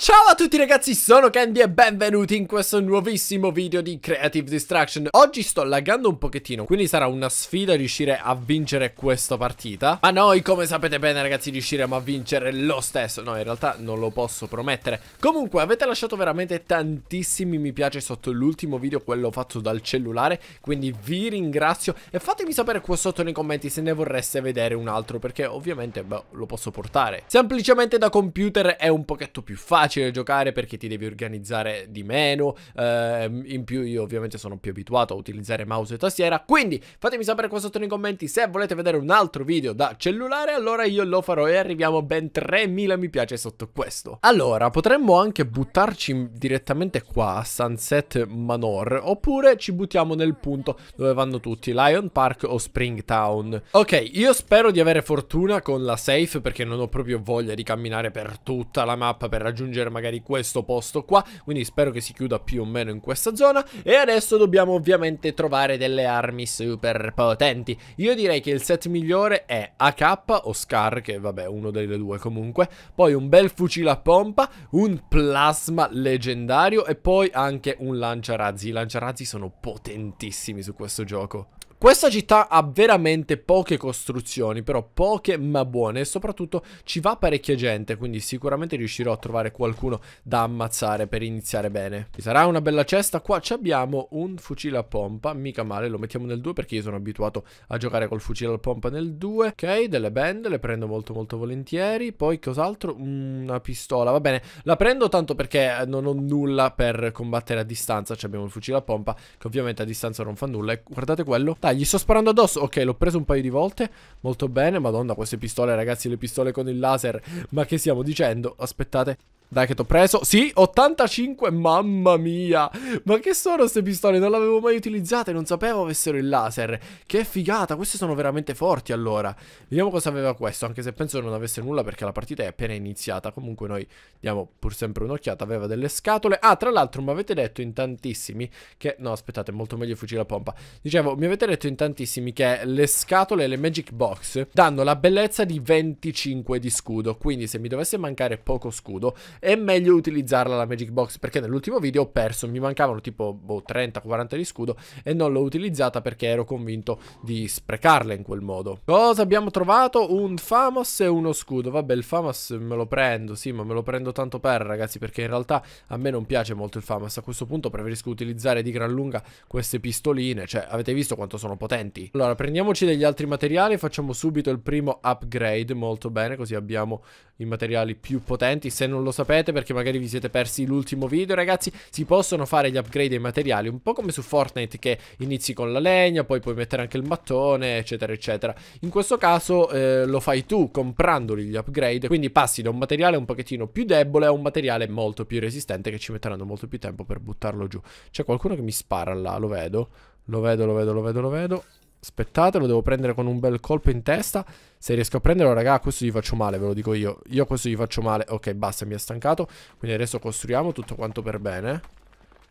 Ciao a tutti ragazzi, sono Candy e benvenuti in questo nuovissimo video di Creative Destruction Oggi sto laggando un pochettino, quindi sarà una sfida riuscire a vincere questa partita Ma noi, come sapete bene ragazzi, riusciremo a vincere lo stesso No, in realtà non lo posso promettere Comunque, avete lasciato veramente tantissimi mi piace sotto l'ultimo video, quello fatto dal cellulare Quindi vi ringrazio e fatemi sapere qua sotto nei commenti se ne vorreste vedere un altro Perché ovviamente, beh, lo posso portare Semplicemente da computer è un pochetto più facile facile giocare perché ti devi organizzare di meno, ehm, in più io ovviamente sono più abituato a utilizzare mouse e tastiera, quindi fatemi sapere qua sotto nei commenti se volete vedere un altro video da cellulare, allora io lo farò e arriviamo a ben 3000 mi piace sotto questo. Allora, potremmo anche buttarci direttamente qua a Sunset Manor, oppure ci buttiamo nel punto dove vanno tutti, Lion Park o Springtown. Ok, io spero di avere fortuna con la safe perché non ho proprio voglia di camminare per tutta la mappa per raggiungere raggiungere magari questo posto qua, quindi spero che si chiuda più o meno in questa zona. E adesso dobbiamo ovviamente trovare delle armi super potenti. Io direi che il set migliore è AK o SCAR, che vabbè uno delle due comunque, poi un bel fucile a pompa, un plasma leggendario e poi anche un lanciarazzi. I lanciarazzi sono potentissimi su questo gioco. Questa città ha veramente poche costruzioni, però poche ma buone e soprattutto ci va parecchia gente, quindi sicuramente riuscirò a trovare qualcuno da ammazzare per iniziare bene. Ci sarà una bella cesta, qua abbiamo un fucile a pompa, mica male, lo mettiamo nel 2 perché io sono abituato a giocare col fucile a pompa nel 2. Ok, delle band, le prendo molto molto volentieri, poi cos'altro? Una pistola, va bene, la prendo tanto perché eh, non ho nulla per combattere a distanza, cioè abbiamo il fucile a pompa che ovviamente a distanza non fa nulla e guardate quello, dai, gli sto sparando addosso. Ok, l'ho preso un paio di volte. Molto bene. Madonna, queste pistole, ragazzi, le pistole con il laser. Ma che stiamo dicendo? Aspettate. Dai che t'ho preso. Sì, 85, mamma mia. Ma che sono queste pistole? Non le avevo mai utilizzate, non sapevo avessero il laser. Che figata, queste sono veramente forti allora. Vediamo cosa aveva questo, anche se penso non avesse nulla perché la partita è appena iniziata. Comunque noi diamo pur sempre un'occhiata. Aveva delle scatole. Ah, tra l'altro mi avete detto in tantissimi che... No, aspettate, è molto meglio il fucile a pompa. Dicevo, mi avete detto in tantissimi che le scatole e le magic box danno la bellezza di 25 di scudo. Quindi se mi dovesse mancare poco scudo è meglio utilizzarla la Magic Box perché nell'ultimo video ho perso, mi mancavano tipo boh, 30-40 di scudo e non l'ho utilizzata perché ero convinto di sprecarla in quel modo. Cosa abbiamo trovato? Un Famos e uno scudo, vabbè il Famos me lo prendo, sì ma me lo prendo tanto per ragazzi perché in realtà a me non piace molto il Famos, a questo punto preferisco utilizzare di gran lunga queste pistoline, cioè avete visto quanto sono potenti. Allora prendiamoci degli altri materiali, facciamo subito il primo upgrade, molto bene, così abbiamo i materiali più potenti, se non lo sapete sapete perché magari vi siete persi l'ultimo video, ragazzi, si possono fare gli upgrade ai materiali, un po' come su Fortnite che inizi con la legna, poi puoi mettere anche il mattone, eccetera, eccetera. In questo caso eh, lo fai tu comprandoli gli upgrade, quindi passi da un materiale un pochettino più debole a un materiale molto più resistente che ci metteranno molto più tempo per buttarlo giù. C'è qualcuno che mi spara là, lo vedo. Lo vedo, lo vedo, lo vedo, lo vedo. Aspettate, lo devo prendere con un bel colpo in testa. Se riesco a prenderlo, raga, questo gli faccio male, ve lo dico io. Io questo gli faccio male. Ok, basta, mi ha stancato. Quindi adesso costruiamo tutto quanto per bene.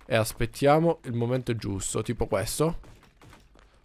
E aspettiamo il momento giusto, tipo questo.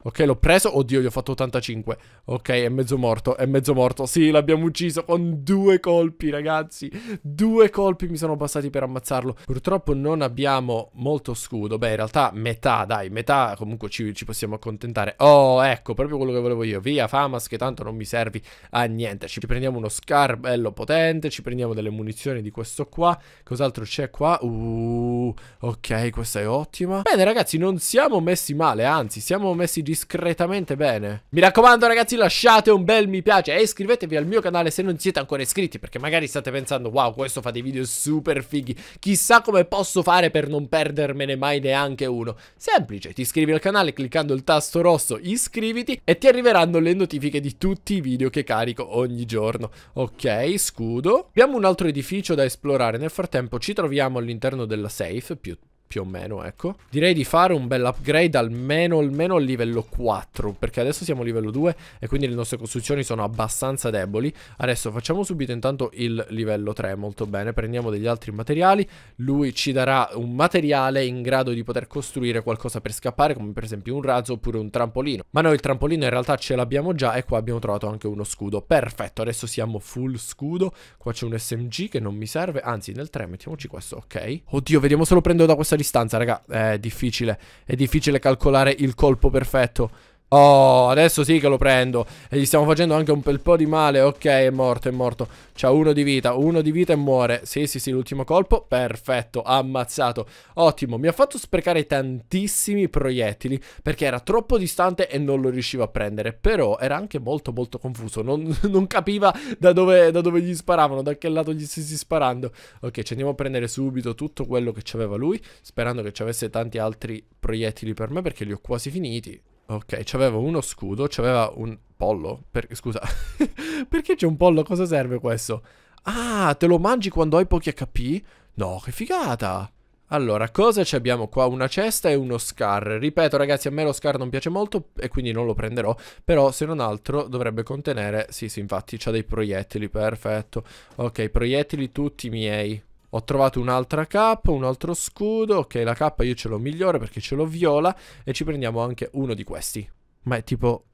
Ok, l'ho preso. Oddio, gli ho fatto 85. Ok, è mezzo morto, è mezzo morto. Sì, l'abbiamo ucciso con due colpi, ragazzi. Due colpi mi sono passati per ammazzarlo. Purtroppo non abbiamo molto scudo. Beh, in realtà metà, dai, metà comunque ci, ci possiamo accontentare. Oh, ecco, proprio quello che volevo io. Via, Famas, che tanto non mi servi a niente. Ci prendiamo uno scar bello potente, ci prendiamo delle munizioni di questo qua. Cos'altro c'è qua? Uh, ok, questa è ottima. Bene, ragazzi, non siamo messi male, anzi, siamo messi di discretamente bene. Mi raccomando ragazzi lasciate un bel mi piace e iscrivetevi al mio canale se non siete ancora iscritti perché magari state pensando wow questo fa dei video super fighi chissà come posso fare per non perdermene mai neanche uno. Semplice, ti iscrivi al canale cliccando il tasto rosso iscriviti e ti arriveranno le notifiche di tutti i video che carico ogni giorno. Ok, scudo. Abbiamo un altro edificio da esplorare. Nel frattempo ci troviamo all'interno della safe più più o meno, ecco. Direi di fare un bel upgrade almeno, almeno al livello 4, perché adesso siamo a livello 2 e quindi le nostre costruzioni sono abbastanza deboli. Adesso facciamo subito intanto il livello 3, molto bene, prendiamo degli altri materiali, lui ci darà un materiale in grado di poter costruire qualcosa per scappare, come per esempio un razzo oppure un trampolino. Ma noi il trampolino in realtà ce l'abbiamo già e qua abbiamo trovato anche uno scudo. Perfetto, adesso siamo full scudo, qua c'è un SMG che non mi serve, anzi nel 3 mettiamoci questo, ok. Oddio, vediamo se lo prendo da questa distanza, raga, è difficile. È difficile calcolare il colpo perfetto. Oh, adesso sì che lo prendo. E gli stiamo facendo anche un bel po' di male. Ok, è morto, è morto. C'ha uno di vita, uno di vita e muore. Sì, sì, sì, l'ultimo colpo. Perfetto, ammazzato. Ottimo, mi ha fatto sprecare tantissimi proiettili perché era troppo distante e non lo riuscivo a prendere. Però era anche molto, molto confuso. Non, non capiva da dove, da dove, gli sparavano, da che lato gli stessi sparando. Ok, ci andiamo a prendere subito tutto quello che c'aveva lui, sperando che ci avesse tanti altri proiettili per me perché li ho quasi finiti. Ok, c'aveva uno scudo, c'aveva un pollo. Per... Scusa, perché c'è un pollo? Cosa serve questo? Ah, te lo mangi quando hai pochi HP? No, che figata! Allora, cosa ci abbiamo qua? Una cesta e uno scar. Ripeto, ragazzi, a me lo scar non piace molto e quindi non lo prenderò. Però, se non altro, dovrebbe contenere... Sì, sì, infatti, c'ha dei proiettili, perfetto. Ok, proiettili tutti miei. Ho trovato un'altra K, un altro scudo. Ok, la K io ce l'ho migliore perché ce l'ho viola. E ci prendiamo anche uno di questi. Ma è tipo...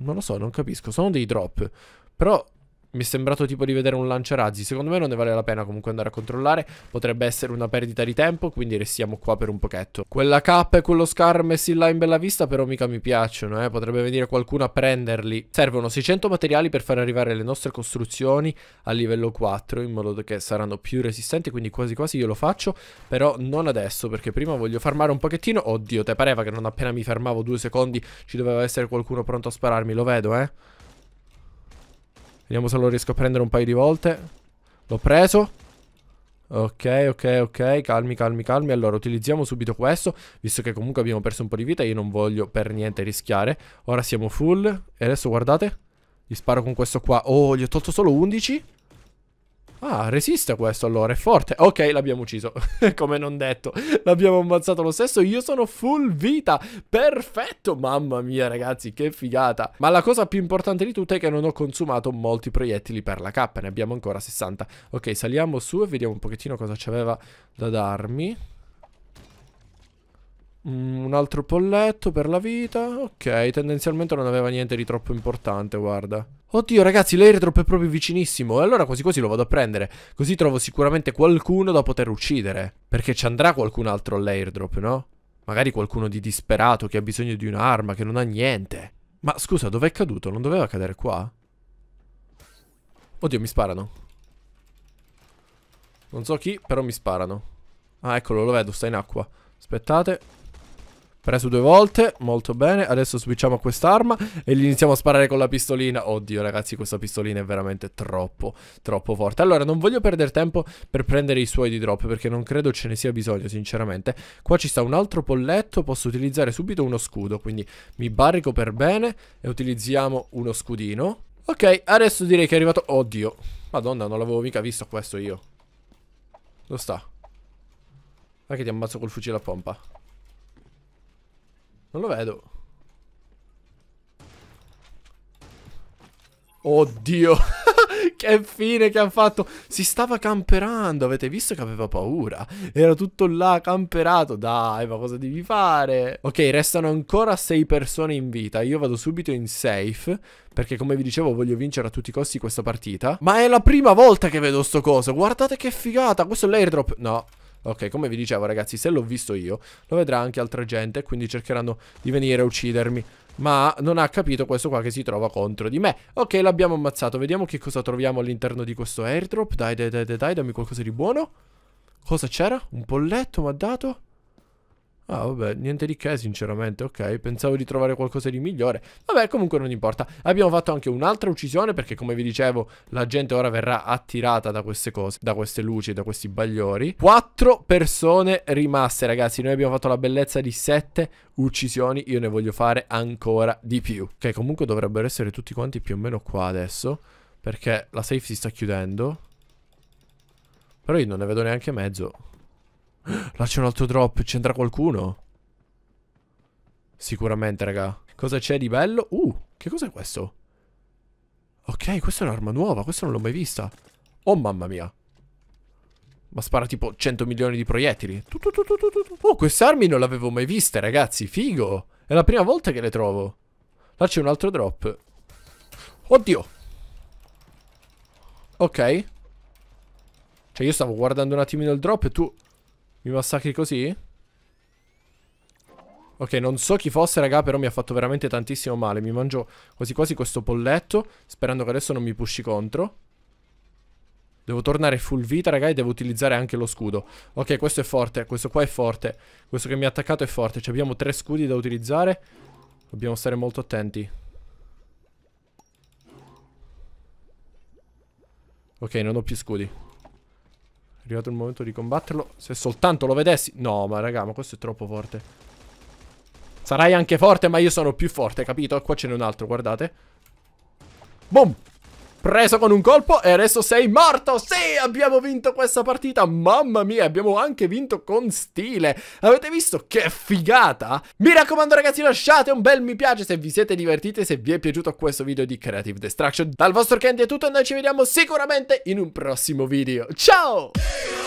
Non lo so, non capisco. Sono dei drop. Però mi è sembrato tipo di vedere un lanciarazzi. Secondo me non ne vale la pena comunque andare a controllare. Potrebbe essere una perdita di tempo, quindi restiamo qua per un pochetto. Quella K e quello Scar messi là in bella vista però mica mi piacciono, eh. Potrebbe venire qualcuno a prenderli. Servono 600 materiali per far arrivare le nostre costruzioni a livello 4, in modo che saranno più resistenti, quindi quasi quasi io lo faccio. Però non adesso, perché prima voglio farmare un pochettino. Oddio, te pareva che non appena mi fermavo due secondi ci doveva essere qualcuno pronto a spararmi, lo vedo, eh. Vediamo se lo riesco a prendere un paio di volte. L'ho preso. Ok, ok, ok, calmi, calmi, calmi. Allora, utilizziamo subito questo, visto che comunque abbiamo perso un po' di vita, io non voglio per niente rischiare. Ora siamo full, e adesso guardate, gli sparo con questo qua. Oh, gli ho tolto solo 11. Ah, resiste questo allora, è forte. Ok, l'abbiamo ucciso. Come non detto, l'abbiamo ammazzato lo stesso. Io sono full vita. Perfetto, mamma mia ragazzi, che figata. Ma la cosa più importante di tutte è che non ho consumato molti proiettili per la K. Ne abbiamo ancora 60. Ok, saliamo su e vediamo un pochettino cosa c'aveva da darmi. Mm, un altro polletto per la vita. Ok, tendenzialmente non aveva niente di troppo importante, guarda. Oddio ragazzi, l'airdrop è proprio vicinissimo E allora quasi quasi lo vado a prendere Così trovo sicuramente qualcuno da poter uccidere Perché ci andrà qualcun altro all'airdrop, no? Magari qualcuno di disperato che ha bisogno di un'arma, che non ha niente Ma scusa, dov'è caduto? Non doveva cadere qua? Oddio, mi sparano Non so chi, però mi sparano Ah, eccolo, lo vedo, sta in acqua Aspettate Preso due volte, molto bene. Adesso switchiamo a quest'arma e gli iniziamo a sparare con la pistolina. Oddio ragazzi, questa pistolina è veramente troppo, troppo forte. Allora, non voglio perdere tempo per prendere i suoi di drop perché non credo ce ne sia bisogno, sinceramente. Qua ci sta un altro polletto, posso utilizzare subito uno scudo, quindi mi barrico per bene e utilizziamo uno scudino. Ok, adesso direi che è arrivato... Oddio, madonna, non l'avevo mica visto questo io. Dove sta? Ma che ti ammazzo col fucile a pompa. Non lo vedo. Oddio. che fine che ha fatto. Si stava camperando. Avete visto che aveva paura? Era tutto là, camperato. Dai, ma cosa devi fare? Ok, restano ancora sei persone in vita. Io vado subito in safe. Perché come vi dicevo voglio vincere a tutti i costi questa partita. Ma è la prima volta che vedo sto coso. Guardate che figata. Questo è l'airdrop. No, Ok, come vi dicevo ragazzi, se l'ho visto io, lo vedrà anche altra gente, quindi cercheranno di venire a uccidermi. Ma non ha capito questo qua che si trova contro di me Ok, l'abbiamo ammazzato Vediamo che cosa troviamo all'interno di questo airdrop Dai, dai, dai, dai, dai, dammi qualcosa di buono Cosa c'era? Un polletto mi ha dato Ah, vabbè, niente di che, sinceramente, ok. Pensavo di trovare qualcosa di migliore. Vabbè, comunque non importa. Abbiamo fatto anche un'altra uccisione perché, come vi dicevo, la gente ora verrà attirata da queste cose, da queste luci, da questi bagliori. Quattro persone rimaste, ragazzi. Noi abbiamo fatto la bellezza di sette uccisioni. Io ne voglio fare ancora di più. Ok, comunque dovrebbero essere tutti quanti più o meno qua adesso. Perché la safe si sta chiudendo. Però io non ne vedo neanche mezzo. Là c'è un altro drop, c'entra qualcuno? Sicuramente, raga. Cosa c'è di bello? Uh, che cos'è questo? Ok, questa è un'arma nuova, questa non l'ho mai vista. Oh mamma mia. Ma spara tipo 100 milioni di proiettili. Oh, queste armi non le avevo mai viste, ragazzi. Figo. È la prima volta che le trovo. Là c'è un altro drop. Oddio. Ok. Cioè, io stavo guardando un attimino il drop e tu... Mi massacri così? Ok, non so chi fosse, raga, però mi ha fatto veramente tantissimo male. Mi mangio quasi quasi questo polletto, sperando che adesso non mi pushi contro. Devo tornare full vita, raga, e devo utilizzare anche lo scudo. Ok, questo è forte, questo qua è forte. Questo che mi ha attaccato è forte. Cioè, abbiamo tre scudi da utilizzare. Dobbiamo stare molto attenti. Ok, non ho più scudi arrivato il momento di combatterlo. Se soltanto lo vedessi... No, ma raga, ma questo è troppo forte. Sarai anche forte, ma io sono più forte, capito? Qua ce n'è un altro, guardate. Boom! Preso con un colpo e adesso sei morto! Sì, abbiamo vinto questa partita! Mamma mia, abbiamo anche vinto con stile! Avete visto che figata? Mi raccomando ragazzi, lasciate un bel mi piace se vi siete divertiti se vi è piaciuto questo video di Creative Destruction. Dal vostro Candy è tutto e noi ci vediamo sicuramente in un prossimo video. Ciao!